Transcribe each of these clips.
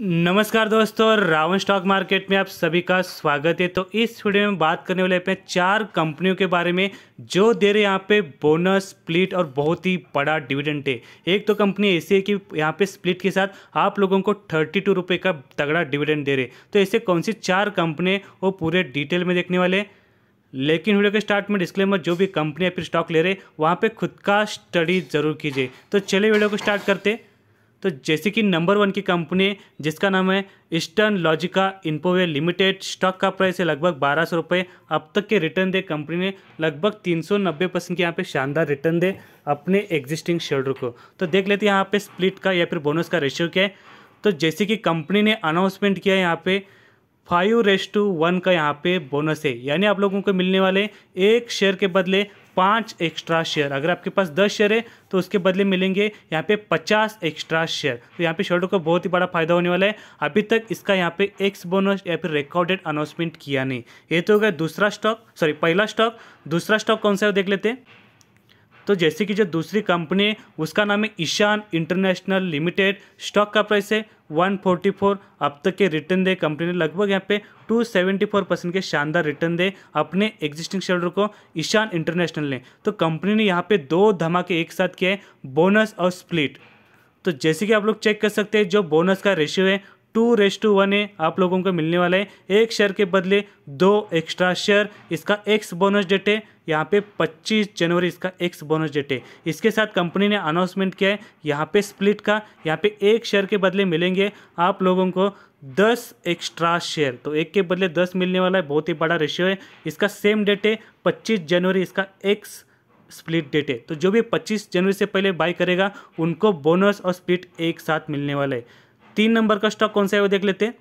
नमस्कार दोस्तों Ravan stock market में आप सभी का स्वागत है तो इस वीडियो में बात करने वाले हैं चार कंपनियों के बारे में जो दे रहे यहाँ पे बोनस स्प्लिट और बहुत ही बड़ा डिविडेंड है एक तो कंपनी ऐसी है कि यहाँ पे स्प्लिट के साथ आप लोगों को थर्टी टू रुपये का तगड़ा डिविडेंड दे रहे तो ऐसे कौन सी चार कंपनी वो पूरे डिटेल में देखने वाले हैं लेकिन वीडियो के स्टार्ट में डिस्क्लेमर जो भी कंपनी या फिर स्टॉक ले रहे वहाँ पर खुद का स्टडी ज़रूर कीजिए तो चलिए वीडियो को स्टार्ट करते हैं तो जैसे कि नंबर वन की कंपनी जिसका नाम है Eastern Logica Infoway Limited stock का प्राइस है लगभग बारह सौ रुपये अब तक के रिटर्न दे कंपनी ने लगभग तीन सौ नब्बे परसेंट के यहाँ पे शानदार रिटर्न दे अपने एग्जिस्टिंग शेयर को तो देख लेते हैं यहाँ पे स्प्लिट का या फिर बोनस का रेशियो क्या है तो जैसे कि कंपनी ने अनाउंसमेंट किया है यहाँ पे फाइव रेस टू वन का यहाँ पे बोनस है यानी आप लोगों को मिलने वाले एक शेयर के बदले पाँच एक्स्ट्रा शेयर अगर आपके पास दस शेयर है तो उसके बदले मिलेंगे यहाँ पे पचास एक्स्ट्रा शेयर तो यहाँ पे शेयरों को बहुत ही बड़ा फायदा होने वाला है अभी तक इसका यहाँ पे एक्स बोनस या फिर रिकॉर्डेड अनाउंसमेंट किया नहीं ये तो हो गया दूसरा स्टॉक सॉरी पहला स्टॉक दूसरा स्टॉक कौन सा है देख लेते हैं तो जैसे कि जो दूसरी कंपनी है उसका नाम है ईशान इंटरनेशनल लिमिटेड स्टॉक का प्राइस है 144 अब तक के रिटर्न दे कंपनी ने लगभग यहाँ पे 274 परसेंट के शानदार रिटर्न दे अपने एग्जिस्टिंग शेयर को ईशान इंटरनेशनल ने तो कंपनी ने यहाँ पे दो धमाके एक साथ किए बोनस और स्प्लिट तो जैसे कि आप लोग चेक कर सकते हैं जो बोनस का रेशियो है टू रेस टू वन है आप लोगों को मिलने वाला है एक शेयर के बदले दो एक्स्ट्रा शेयर इसका एक्स बोनस डेट है यहाँ पे 25 जनवरी इसका एक्स बोनस डेट है इसके साथ कंपनी ने अनाउंसमेंट किया है यहाँ पे स्प्लिट का यहाँ पे एक शेयर के बदले मिलेंगे आप लोगों को 10 एक्स्ट्रा शेयर तो एक के बदले 10 मिलने वाला है बहुत ही बड़ा रेशियो है इसका सेम डेट है 25 जनवरी इसका एक्स स्प्लिट डेट है तो जो भी 25 जनवरी से पहले बाई करेगा उनको बोनस और स्प्लिट एक साथ मिलने वाला है तीन नंबर का स्टॉक कौन सा है वो देख लेते हैं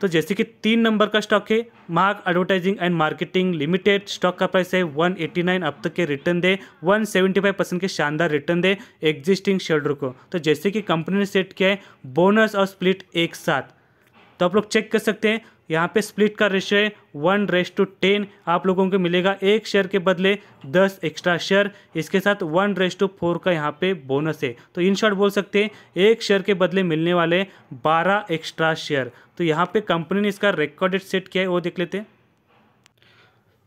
तो जैसे कि तीन नंबर का स्टॉक है Mark Advertising and Marketing Limited stock का प्राइस है वन नाइन अब तक के रिटर्न दे वन सेवेंटी फाइव परसेंट के शानदार रिटर्न दे एग्जिस्टिंग शेल्डर को तो जैसे कि कंपनी ने सेट किया है बोनस और स्प्लिट एक साथ तो आप लोग चेक कर सकते हैं यहाँ पे स्प्लिट का रेशो है वन रेस टू टेन आप लोगों को मिलेगा एक शेयर के बदले दस एक्स्ट्रा शेयर इसके साथ वन रेस टू फोर का यहाँ पे बोनस है तो इन शॉर्ट बोल सकते हैं एक शेयर के बदले मिलने वाले बारह एक्स्ट्रा शेयर तो यहाँ पे कंपनी ने इसका रिकॉर्डेड सेट किया है वो देख लेते हैं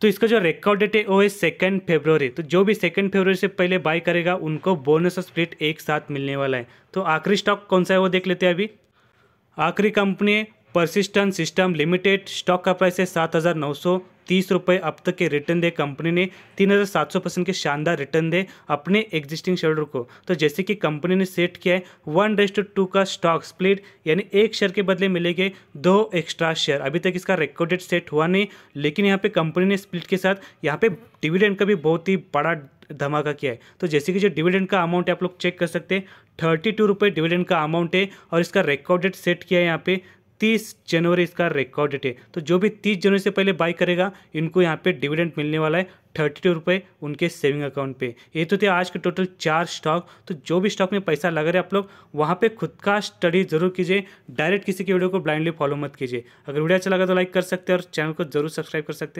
तो इसका जो रिकॉर्ड डेट है वो है सेकेंड फेब्रवरी तो जो भी सेकेंड फेब्रवरी से पहले बाय करेगा उनको बोनस और स्प्लिट एक साथ मिलने वाला है तो आखिरी स्टॉक कौन सा है वो देख लेते हैं अभी आखिरी कंपनी है परसिस्टेंट सिस्टम लिमिटेड स्टॉक का प्राइस है सात हज़ार नौ सौ तीस रुपये अब तक के रिटर्न दे कंपनी ने तीन हज़ार सात सौ परसेंट के शानदार रिटर्न दे अपने एग्जिस्टिंग शेयर को तो जैसे कि कंपनी ने सेट किया है वन डेस्ट टू का स्टॉक स्प्लिट यानी एक शेयर के बदले मिलेंगे दो एक्स्ट्रा शेयर अभी तक इसका रिकॉर्डेड सेट हुआ नहीं लेकिन यहाँ पर कंपनी ने स्प्लिट के साथ यहाँ पे डिविडेंड का भी बहुत ही बड़ा धमाका किया है तो जैसे कि जो डिविडेंड का अमाउंट है आप लोग चेक कर सकते हैं थर्टी टू रुपये डिविडेंड का अमाउंट है और इसका रिकॉर्डेड सेट किया है यहाँ पे तीस जनवरी इसका रिकॉर्ड डेट है तो जो भी तीस जनवरी से पहले बाई करेगा इनको यहाँ पे डिविडेंड मिलने वाला है थर्टी टू रुपये उनके सेविंग अकाउंट पे ये तो थे आज के टोटल चार स्टॉक तो जो भी स्टॉक में पैसा लगा रहे आप लोग वहाँ पे खुद का स्टडी जरूर कीजिए डायरेक्ट किसी की वीडियो को ब्लाइंडली फॉलो मत कीजिए अगर वीडियो अच्छा लगा तो लाइक कर सकते हैं और चैनल को जरूर सब्सक्राइब कर सकते हैं